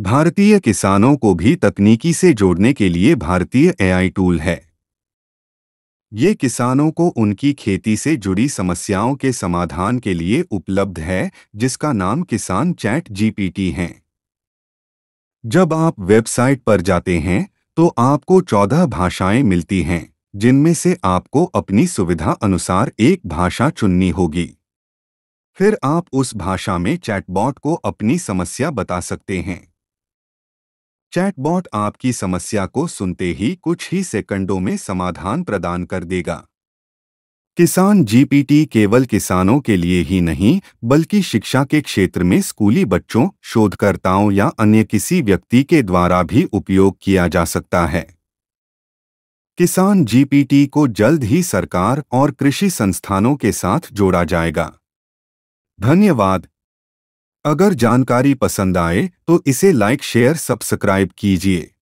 भारतीय किसानों को भी तकनीकी से जोड़ने के लिए भारतीय एआई टूल है ये किसानों को उनकी खेती से जुड़ी समस्याओं के समाधान के लिए उपलब्ध है जिसका नाम किसान चैट जीपीटी है जब आप वेबसाइट पर जाते हैं तो आपको चौदह भाषाएं मिलती हैं जिनमें से आपको अपनी सुविधा अनुसार एक भाषा चुननी होगी फिर आप उस भाषा में चैटबॉट को अपनी समस्या बता सकते हैं चैटबॉट आपकी समस्या को सुनते ही कुछ ही सेकंडों में समाधान प्रदान कर देगा किसान जीपीटी केवल किसानों के लिए ही नहीं बल्कि शिक्षा के क्षेत्र में स्कूली बच्चों शोधकर्ताओं या अन्य किसी व्यक्ति के द्वारा भी उपयोग किया जा सकता है किसान जीपीटी को जल्द ही सरकार और कृषि संस्थानों के साथ जोड़ा जाएगा धन्यवाद अगर जानकारी पसंद आए तो इसे लाइक शेयर सब्सक्राइब कीजिए